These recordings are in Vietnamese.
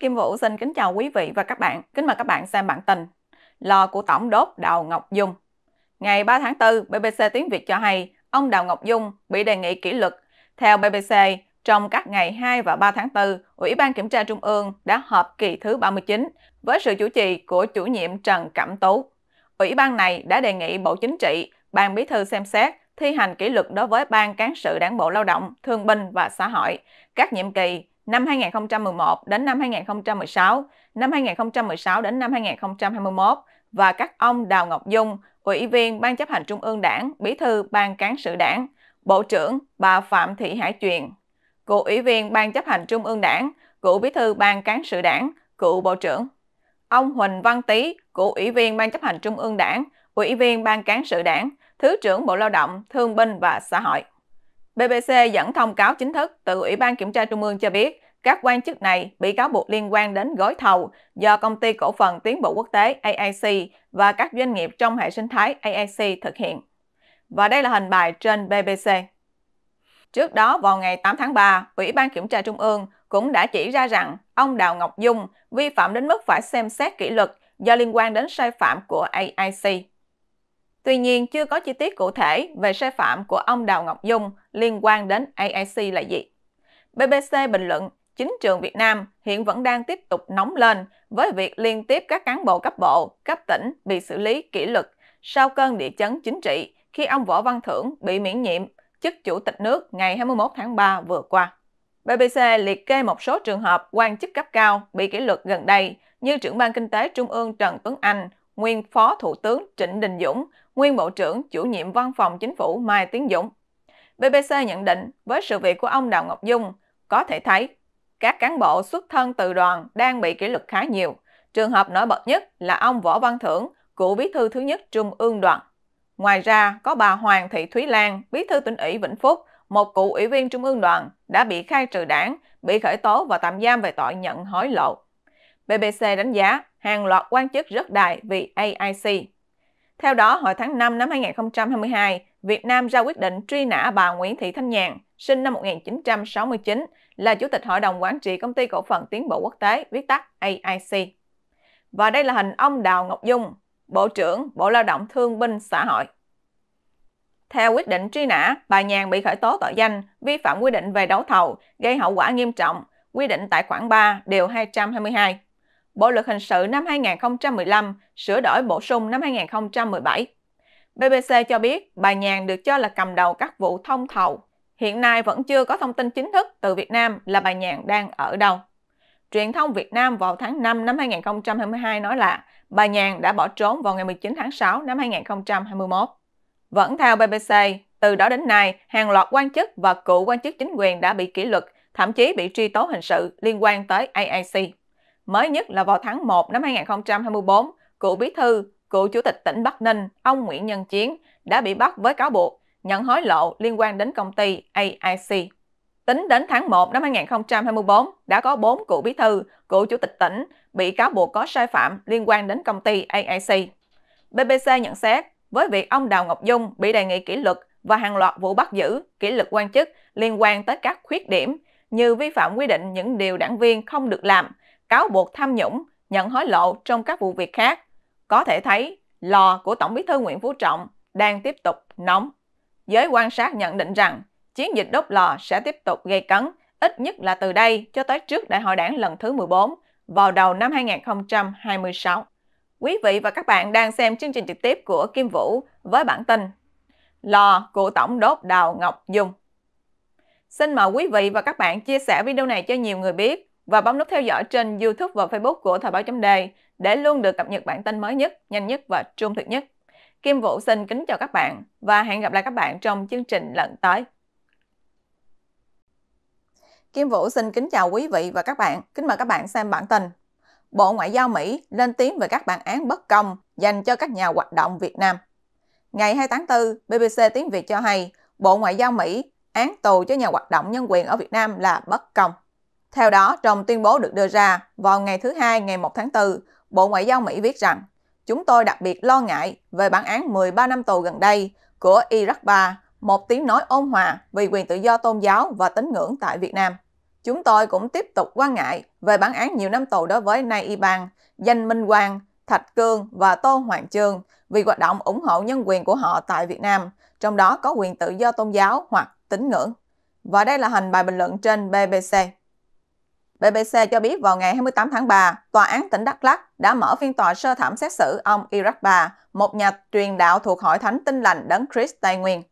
Kim Vũ xin kính chào quý vị và các bạn. Kính mời các bạn xem bản tin Lò của Tổng đốt Đào Ngọc Dung. Ngày 3 tháng 4, BBC Tiếng Việt cho hay ông Đào Ngọc Dung bị đề nghị kỷ luật. Theo BBC, trong các ngày 2 và 3 tháng 4, Ủy ban Kiểm tra Trung ương đã họp kỳ thứ 39 với sự chủ trì của chủ nhiệm Trần Cẩm Tú. Ủy ban này đã đề nghị Bộ Chính trị, Ban Bí thư xem xét thi hành kỷ luật đối với Ban Cán sự Đảng Bộ Lao động, Thương binh và Xã hội, các nhiệm kỳ năm 2011 đến năm 2016, năm 2016 đến năm 2021 và các ông Đào Ngọc Dung, Ủy viên Ban chấp hành Trung ương Đảng, Bí thư Ban cán sự Đảng, Bộ trưởng bà Phạm Thị Hải Truyền, cựu Ủy viên Ban chấp hành Trung ương Đảng, cựu Bí thư Ban cán sự Đảng, cựu Bộ trưởng. Ông Huỳnh Văn Tý, cựu Ủy viên Ban chấp hành Trung ương Đảng, Ủy viên Ban cán sự Đảng, Thứ trưởng Bộ Lao động, Thương binh và Xã hội. BBC dẫn thông cáo chính thức từ Ủy ban Kiểm tra Trung ương cho biết các quan chức này bị cáo buộc liên quan đến gói thầu do công ty cổ phần tiến bộ quốc tế AIC và các doanh nghiệp trong hệ sinh thái AIC thực hiện. Và đây là hình bài trên BBC. Trước đó vào ngày 8 tháng 3, Ủy ban Kiểm tra Trung ương cũng đã chỉ ra rằng ông Đào Ngọc Dung vi phạm đến mức phải xem xét kỷ luật do liên quan đến sai phạm của AIC. Tuy nhiên, chưa có chi tiết cụ thể về sai phạm của ông Đào Ngọc Dung liên quan đến AIC là gì? BBC bình luận, chính trường Việt Nam hiện vẫn đang tiếp tục nóng lên với việc liên tiếp các cán bộ cấp bộ, cấp tỉnh bị xử lý kỷ luật sau cơn địa chấn chính trị khi ông Võ Văn Thưởng bị miễn nhiệm chức chủ tịch nước ngày 21 tháng 3 vừa qua. BBC liệt kê một số trường hợp quan chức cấp cao bị kỷ luật gần đây như trưởng ban kinh tế Trung ương Trần Tuấn Anh, nguyên phó thủ tướng Trịnh Đình Dũng, nguyên bộ trưởng chủ nhiệm văn phòng chính phủ Mai Tiến Dũng. BBC nhận định với sự việc của ông Đào Ngọc Dung, có thể thấy các cán bộ xuất thân từ đoàn đang bị kỷ luật khá nhiều. Trường hợp nổi bật nhất là ông Võ Văn Thưởng, cựu bí thư thứ nhất Trung ương đoàn. Ngoài ra, có bà Hoàng Thị Thúy Lan, bí thư tỉnh ủy Vĩnh Phúc, một cựu ủy viên Trung ương đoàn đã bị khai trừ đảng, bị khởi tố và tạm giam về tội nhận hối lộ. BBC đánh giá hàng loạt quan chức rất đài vì AIC. Theo đó, hồi tháng 5 năm 2022, Việt Nam ra quyết định truy nã bà Nguyễn Thị Thanh Nhàn, sinh năm 1969, là Chủ tịch Hội đồng Quản trị Công ty Cổ phần Tiến bộ Quốc tế, viết tắt AIC. Và đây là hình ông Đào Ngọc Dung, Bộ trưởng Bộ Lao động Thương binh Xã hội. Theo quyết định truy nã, bà Nhàn bị khởi tố tội danh vi phạm quy định về đấu thầu, gây hậu quả nghiêm trọng, quy định tại khoản 3, điều 222. Bộ luật hình sự năm 2015 sửa đổi bổ sung năm 2017. BBC cho biết bà Nhàn được cho là cầm đầu các vụ thông thầu. Hiện nay vẫn chưa có thông tin chính thức từ Việt Nam là bà Nhàn đang ở đâu. Truyền thông Việt Nam vào tháng 5 năm 2022 nói là bà Nhàn đã bỏ trốn vào ngày 19 tháng 6 năm 2021. Vẫn theo BBC, từ đó đến nay, hàng loạt quan chức và cựu quan chức chính quyền đã bị kỷ luật, thậm chí bị truy tố hình sự liên quan tới AIC. Mới nhất là vào tháng 1 năm 2024, cựu bí thư cựu chủ tịch tỉnh Bắc Ninh, ông Nguyễn Nhân Chiến đã bị bắt với cáo buộc nhận hối lộ liên quan đến công ty AIC. Tính đến tháng 1 năm 2024, đã có 4 cựu bí thư, cựu chủ tịch tỉnh bị cáo buộc có sai phạm liên quan đến công ty AIC. BBC nhận xét, với việc ông Đào Ngọc Dung bị đề nghị kỷ luật và hàng loạt vụ bắt giữ, kỷ luật quan chức liên quan tới các khuyết điểm như vi phạm quy định những điều đảng viên không được làm, cáo buộc tham nhũng, nhận hối lộ trong các vụ việc khác, có thể thấy, lò của Tổng bí thư Nguyễn Phú Trọng đang tiếp tục nóng. Giới quan sát nhận định rằng chiến dịch đốt lò sẽ tiếp tục gây cấn, ít nhất là từ đây cho tới trước đại hội đảng lần thứ 14 vào đầu năm 2026. Quý vị và các bạn đang xem chương trình trực tiếp của Kim Vũ với bản tin Lò của Tổng đốt Đào Ngọc Dung. Xin mời quý vị và các bạn chia sẻ video này cho nhiều người biết và bấm nút theo dõi trên YouTube và Facebook của Thời báo chấm đề để luôn được cập nhật bản tin mới nhất, nhanh nhất và trung thực nhất. Kim Vũ xin kính chào các bạn và hẹn gặp lại các bạn trong chương trình lần tới. Kim Vũ xin kính chào quý vị và các bạn. Kính mời các bạn xem bản tin. Bộ Ngoại giao Mỹ lên tiếng về các bản án bất công dành cho các nhà hoạt động Việt Nam. Ngày tháng 4, BBC tiếng Việt cho hay Bộ Ngoại giao Mỹ án tù cho nhà hoạt động nhân quyền ở Việt Nam là bất công. Theo đó, trong tuyên bố được đưa ra vào ngày thứ Hai ngày 1 tháng 4, Bộ Ngoại giao Mỹ viết rằng Chúng tôi đặc biệt lo ngại về bản án 13 năm tù gần đây của Iraq 3, một tiếng nói ôn hòa vì quyền tự do tôn giáo và tín ngưỡng tại Việt Nam. Chúng tôi cũng tiếp tục quan ngại về bản án nhiều năm tù đối với Nay Y Danh Minh Quang, Thạch Cương và Tô Hoàng Trương vì hoạt động ủng hộ nhân quyền của họ tại Việt Nam, trong đó có quyền tự do tôn giáo hoặc tín ngưỡng. Và đây là hình bài bình luận trên BBC. BBC cho biết vào ngày 28 tháng 3, Tòa án tỉnh Đắk Lắk đã mở phiên tòa sơ thẩm xét xử ông Iraq Ba, một nhà truyền đạo thuộc Hội Thánh Tinh Lành Đấng Chris Tây Nguyên.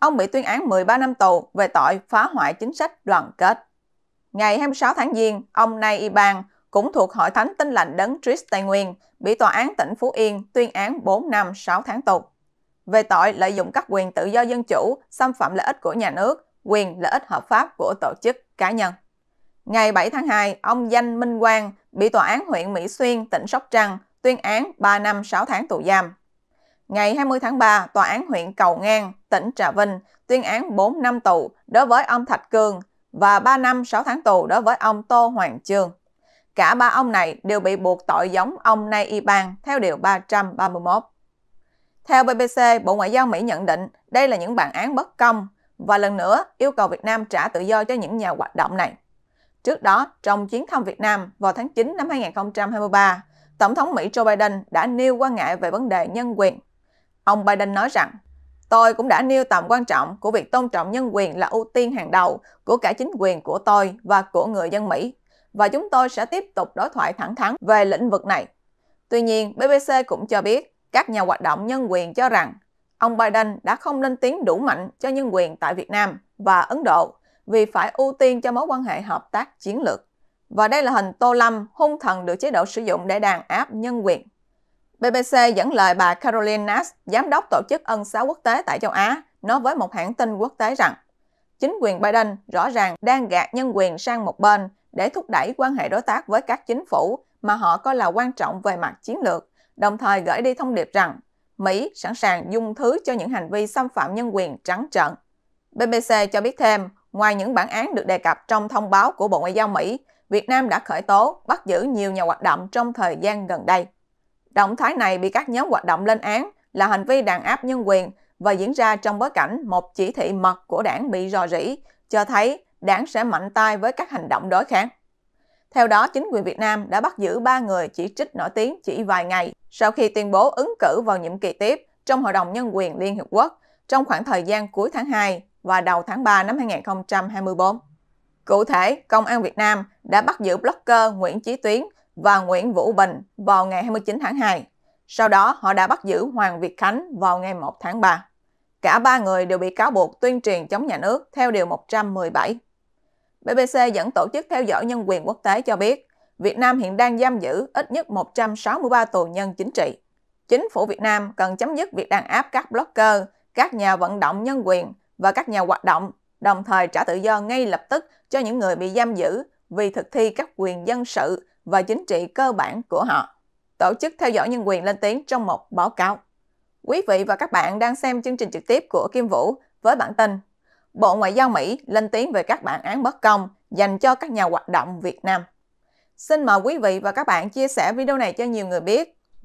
Ông bị tuyên án 13 năm tù về tội phá hoại chính sách đoàn kết. Ngày 26 tháng Giêng, ông Nay Iban, cũng thuộc Hội Thánh Tinh Lành Đấng Chris Tây Nguyên, bị Tòa án tỉnh Phú Yên tuyên án 4 năm 6 tháng tù về tội lợi dụng các quyền tự do dân chủ, xâm phạm lợi ích của nhà nước, quyền lợi ích hợp pháp của tổ chức cá nhân. Ngày 7 tháng 2, ông Danh Minh Quang bị Tòa án huyện Mỹ Xuyên, tỉnh Sóc Trăng tuyên án 3 năm 6 tháng tù giam. Ngày 20 tháng 3, Tòa án huyện Cầu Ngang, tỉnh Trà Vinh tuyên án 4 năm tù đối với ông Thạch Cương và 3 năm 6 tháng tù đối với ông Tô Hoàng Trương. Cả ba ông này đều bị buộc tội giống ông Nay Y bang theo Điều 331. Theo BBC, Bộ Ngoại giao Mỹ nhận định đây là những bản án bất công và lần nữa yêu cầu Việt Nam trả tự do cho những nhà hoạt động này. Trước đó, trong chuyến thăm Việt Nam vào tháng 9 năm 2023, Tổng thống Mỹ Joe Biden đã nêu quan ngại về vấn đề nhân quyền. Ông Biden nói rằng, Tôi cũng đã nêu tầm quan trọng của việc tôn trọng nhân quyền là ưu tiên hàng đầu của cả chính quyền của tôi và của người dân Mỹ, và chúng tôi sẽ tiếp tục đối thoại thẳng thắn về lĩnh vực này. Tuy nhiên, BBC cũng cho biết các nhà hoạt động nhân quyền cho rằng ông Biden đã không lên tiếng đủ mạnh cho nhân quyền tại Việt Nam và Ấn Độ vì phải ưu tiên cho mối quan hệ hợp tác chiến lược. Và đây là hình Tô Lâm, hung thần được chế độ sử dụng để đàn áp nhân quyền. BBC dẫn lời bà Caroline Nash, giám đốc tổ chức ân xá quốc tế tại châu Á, nói với một hãng tin quốc tế rằng chính quyền Biden rõ ràng đang gạt nhân quyền sang một bên để thúc đẩy quan hệ đối tác với các chính phủ mà họ coi là quan trọng về mặt chiến lược, đồng thời gửi đi thông điệp rằng Mỹ sẵn sàng dung thứ cho những hành vi xâm phạm nhân quyền trắng trợn. BBC cho biết thêm, Ngoài những bản án được đề cập trong thông báo của Bộ Ngoại giao Mỹ, Việt Nam đã khởi tố, bắt giữ nhiều nhà hoạt động trong thời gian gần đây. Động thái này bị các nhóm hoạt động lên án là hành vi đàn áp nhân quyền và diễn ra trong bối cảnh một chỉ thị mật của đảng bị rò rỉ, cho thấy đảng sẽ mạnh tay với các hành động đối kháng. Theo đó, chính quyền Việt Nam đã bắt giữ 3 người chỉ trích nổi tiếng chỉ vài ngày sau khi tuyên bố ứng cử vào nhiệm kỳ tiếp trong Hội đồng Nhân quyền Liên Hiệp Quốc trong khoảng thời gian cuối tháng 2 và đầu tháng 3 năm 2024. Cụ thể, Công an Việt Nam đã bắt giữ blogger Nguyễn Chí Tuyến và Nguyễn Vũ Bình vào ngày 29 tháng 2. Sau đó, họ đã bắt giữ Hoàng Việt Khánh vào ngày 1 tháng 3. Cả ba người đều bị cáo buộc tuyên truyền chống nhà nước theo Điều 117. BBC dẫn tổ chức theo dõi nhân quyền quốc tế cho biết, Việt Nam hiện đang giam giữ ít nhất 163 tù nhân chính trị. Chính phủ Việt Nam cần chấm dứt việc đàn áp các blogger, các nhà vận động nhân quyền và các nhà hoạt động, đồng thời trả tự do ngay lập tức cho những người bị giam giữ vì thực thi các quyền dân sự và chính trị cơ bản của họ. Tổ chức theo dõi nhân quyền lên tiếng trong một báo cáo. Quý vị và các bạn đang xem chương trình trực tiếp của Kim Vũ với bản tin Bộ Ngoại giao Mỹ lên tiếng về các bản án bất công dành cho các nhà hoạt động Việt Nam. Xin mời quý vị và các bạn chia sẻ video này cho nhiều người biết